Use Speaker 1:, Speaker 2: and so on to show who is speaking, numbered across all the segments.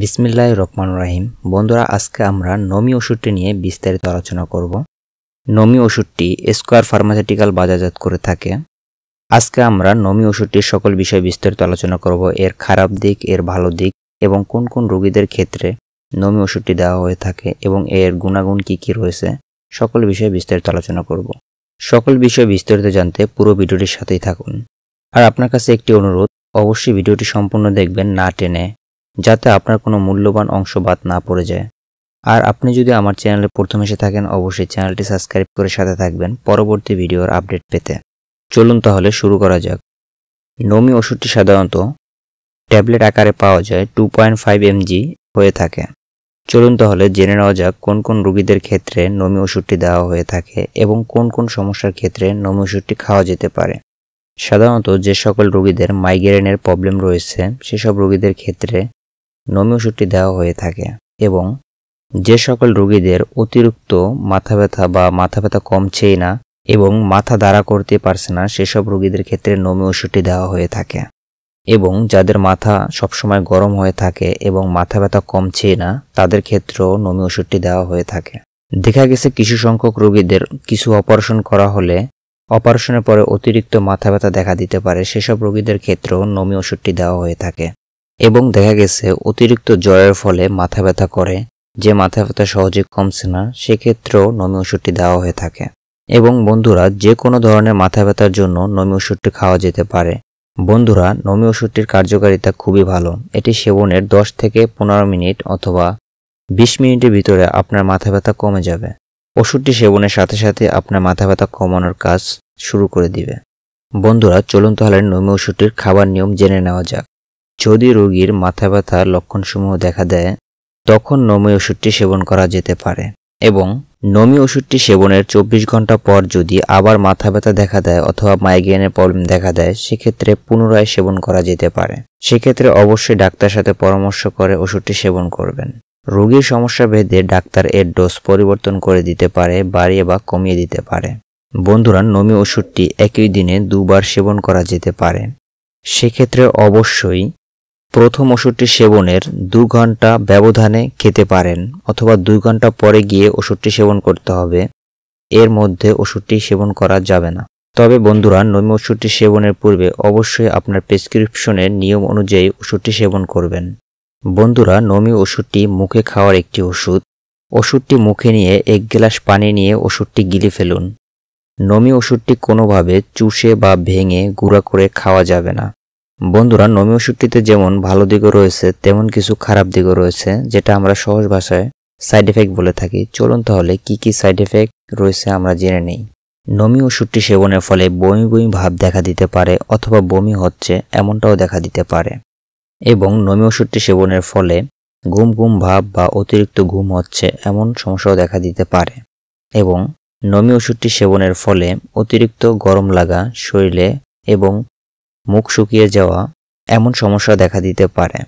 Speaker 1: বিসমিল্লা রহমান রাহিম বন্ধুরা আজকে আমরা নমি ওষুধটি নিয়ে বিস্তারিত আলোচনা করব নমি ওষুধটি স্কোয়ার ফার্মাসিউটিক্যাল বাজারজাত করে থাকে আজকে আমরা নমি ওষুধটির সকল বিষয়ে বিস্তারিত আলোচনা করব এর খারাপ দিক এর ভালো দিক এবং কোন কোন রোগীদের ক্ষেত্রে নমি ওষুধটি দেওয়া হয়ে থাকে এবং এর গুণাগুণ কি কি রয়েছে সকল বিষয়ে বিস্তারিত আলোচনা করব সকল বিষয়ে বিস্তারিত জানতে পুরো ভিডিওটির সাথেই থাকুন আর আপনার কাছে একটি অনুরোধ অবশ্যই ভিডিওটি সম্পূর্ণ দেখবেন না টেনে যাতে আপনার কোনো মূল্যবান অংশ বাদ না পড়ে যায় আর আপনি যদি আমার চ্যানেলে প্রথম এসে থাকেন অবশ্যই চ্যানেলটি সাবস্ক্রাইব করে সাথে থাকবেন পরবর্তী ভিডিওর আপডেট পেতে চলুন তাহলে শুরু করা যাক নমি ওষুধটি সাধারণত ট্যাবলেট আকারে পাওয়া যায় টু পয়েন্ট ফাইভ এমজি হয়ে থাকে চলুন তাহলে জেনে নেওয়া যাক কোন কোন রোগীদের ক্ষেত্রে নমি ওষুধটি দেওয়া হয়ে থাকে এবং কোন কোন সমস্যার ক্ষেত্রে নমি ওষুধটি খাওয়া যেতে পারে সাধারণত যে সকল রোগীদের মাইগ্রেনের প্রবলেম রয়েছে সেসব রোগীদের ক্ষেত্রে নমি দেওয়া হয়ে থাকে এবং যে সকল রোগীদের অতিরিক্ত মাথা ব্যথা বা মাথা ব্যথা কমছেই না এবং মাথা দাঁড়া করতে পারছে না সেসব রোগীদের ক্ষেত্রে নমি ওষুধটি দেওয়া হয়ে থাকে এবং যাদের মাথা সবসময় গরম হয়ে থাকে এবং মাথা ব্যথা কমছেই না তাদের ক্ষেত্রেও নমি ওষুধটি দেওয়া হয়ে থাকে দেখা গেছে কিছু সংখ্যক রোগীদের কিছু অপারেশন করা হলে অপারেশনের পরে অতিরিক্ত মাথা ব্যথা দেখা দিতে পারে সেসব রোগীদের ক্ষেত্রেও নমি ওষুধটি দেওয়া হয়ে থাকে এবং দেখা গেছে অতিরিক্ত জ্বরের ফলে মাথা ব্যথা করে যে মাথা ব্যথা সহজে কমছে না সেক্ষেত্রেও নমি ওষুধটি দেওয়া হয়ে থাকে এবং বন্ধুরা যে কোনো ধরনের মাথা ব্যথার জন্য নমি ওষুধটি খাওয়া যেতে পারে বন্ধুরা নমি ওষুধটির কার্যকারিতা খুবই ভালো এটি সেবনের 10 থেকে পনেরো মিনিট অথবা 20 মিনিটের ভিতরে আপনার মাথা ব্যথা কমে যাবে ওষুধটি সেবনের সাথে সাথে আপনার মাথা ব্যথা কমানোর কাজ শুরু করে দিবে বন্ধুরা চলুন তাহলে নমি ওষুধটির খাবার নিয়ম জেনে নেওয়া যাক যদি রোগীর মাথা ব্যথার লক্ষণসমূহ দেখা দেয় তখন নমি ওষুধটি সেবন করা যেতে পারে এবং নমি ওষুধটি সেবনের চব্বিশ ঘন্টা পর যদি আবার মাথা ব্যথা দেখা দেয় অথবা মাইগ্রেনের প্রবলেম দেখা দেয় সেক্ষেত্রে পুনরায় সেবন করা যেতে পারে সেক্ষেত্রে অবশ্যই ডাক্তার সাথে পরামর্শ করে ওষুধটি সেবন করবেন রোগীর সমস্যা ভেদে ডাক্তার এর ডোজ পরিবর্তন করে দিতে পারে বাড়িয়ে বা কমিয়ে দিতে পারে বন্ধুরা নমি ওষুধটি একই দিনে দুবার সেবন করা যেতে পারে সেক্ষেত্রে অবশ্যই প্রথম ওষুধটি সেবনের দু ঘন্টা ব্যবধানে খেতে পারেন অথবা দুই ঘন্টা পরে গিয়ে ওষুধটি সেবন করতে হবে এর মধ্যে ওষুধটি সেবন করা যাবে না তবে বন্ধুরা নৈম ওষুধটি সেবনের পূর্বে অবশ্যই আপনার প্রেসক্রিপশনের নিয়ম অনুযায়ী ওষুধটি সেবন করবেন বন্ধুরা নমি ওষুধটি মুখে খাওয়ার একটি ওষুধ ওষুধটি মুখে নিয়ে এক গ্লাস পানি নিয়ে ওষুধটি গিলে ফেলুন নমি ওষুধটি কোনোভাবে চুষে বা ভেঙে গুঁড়া করে খাওয়া যাবে না বন্ধুরা নমি ওষুধটিতে যেমন ভালো দিকও রয়েছে তেমন কিছু খারাপ দিকও রয়েছে যেটা আমরা সহজ ভাষায় সাইড এফেক্ট বলে থাকি চলুন তাহলে কি কি সাইড এফেক্ট রয়েছে আমরা জেনে নেই নমি ওষুধটি সেবনের ফলে বমি বমি ভাব দেখা দিতে পারে অথবা বমি হচ্ছে এমনটাও দেখা দিতে পারে এবং নমি ওষুধটি সেবনের ফলে ঘুম ঘুম ভাব বা অতিরিক্ত ঘুম হচ্ছে এমন সমস্যাও দেখা দিতে পারে এবং নমি ওষুধটি সেবনের ফলে অতিরিক্ত গরম লাগা শরীরে এবং মুখ শুকিয়ে যাওয়া এমন সমস্যা দেখা দিতে পারে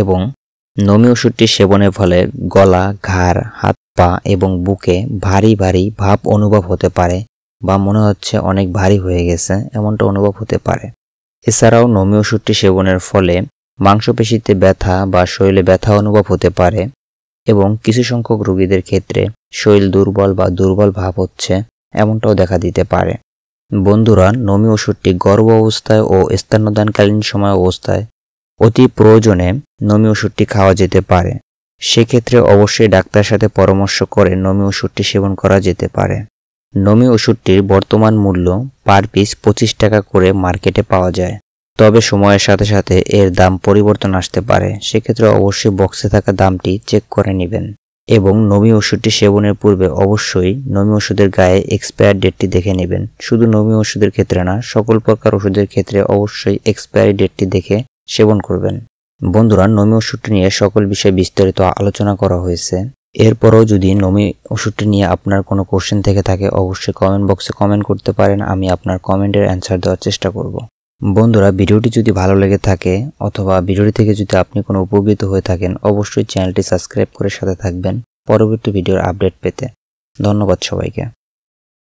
Speaker 1: এবং নমি ওষুধটি সেবনের ফলে গলা ঘাড় হাত পা এবং বুকে ভারী ভারী ভাব অনুভব হতে পারে বা মনে হচ্ছে অনেক ভারী হয়ে গেছে এমনটা অনুভব হতে পারে এছাড়াও নমি ওষুধটি সেবনের ফলে মাংসপেশিতে ব্যথা বা শরীরে ব্যথা অনুভব হতে পারে এবং কিছু সংখ্যক রোগীদের ক্ষেত্রে শরীর দুর্বল বা দুর্বল ভাব হচ্ছে এমনটাও দেখা দিতে পারে বন্ধুরা নমি ওষুধটি গর্ভ অবস্থায় ও স্থানদানকালীন সময় অবস্থায় অতি প্রয়োজনে নমি ওষুধটি খাওয়া যেতে পারে সেক্ষেত্রে অবশ্যই ডাক্তারের সাথে পরামর্শ করে নমি ওষুধটি সেবন করা যেতে পারে নমি ওষুধটির বর্তমান মূল্য পার পিস পঁচিশ টাকা করে মার্কেটে পাওয়া যায় তবে সময়ের সাথে সাথে এর দাম পরিবর্তন আসতে পারে সেক্ষেত্রে অবশ্যই বক্সে থাকা দামটি চেক করে নেবেন এবং নমি ওষুধটি সেবনের পূর্বে অবশ্যই নমি ওষুধের গায়ে এক্সপায়ার ডেটটি দেখে নেবেন শুধু নমি ওষুধের ক্ষেত্রে না সকল প্রকার ওষুধের ক্ষেত্রে অবশ্যই এক্সপায়ারি ডেটটি দেখে সেবন করবেন বন্ধুরা নমি ওষুধটি নিয়ে সকল বিষয়ে বিস্তারিত আলোচনা করা হয়েছে এরপরও যদি নমি ওষুধটি নিয়ে আপনার কোনো কোশ্চেন থেকে থাকে অবশ্যই কমেন্ট বক্সে কমেন্ট করতে পারেন আমি আপনার কমেন্টের অ্যান্সার দেওয়ার চেষ্টা করব বন্ধুরা ভিডিওটি যদি ভালো লেগে থাকে অথবা ভিডিওটি থেকে যদি আপনি কোনো উপকৃত হয়ে থাকেন অবশ্যই চ্যানেলটি সাবস্ক্রাইব করে সাথে থাকবেন পরবর্তী ভিডিওর আপডেট পেতে ধন্যবাদ সবাইকে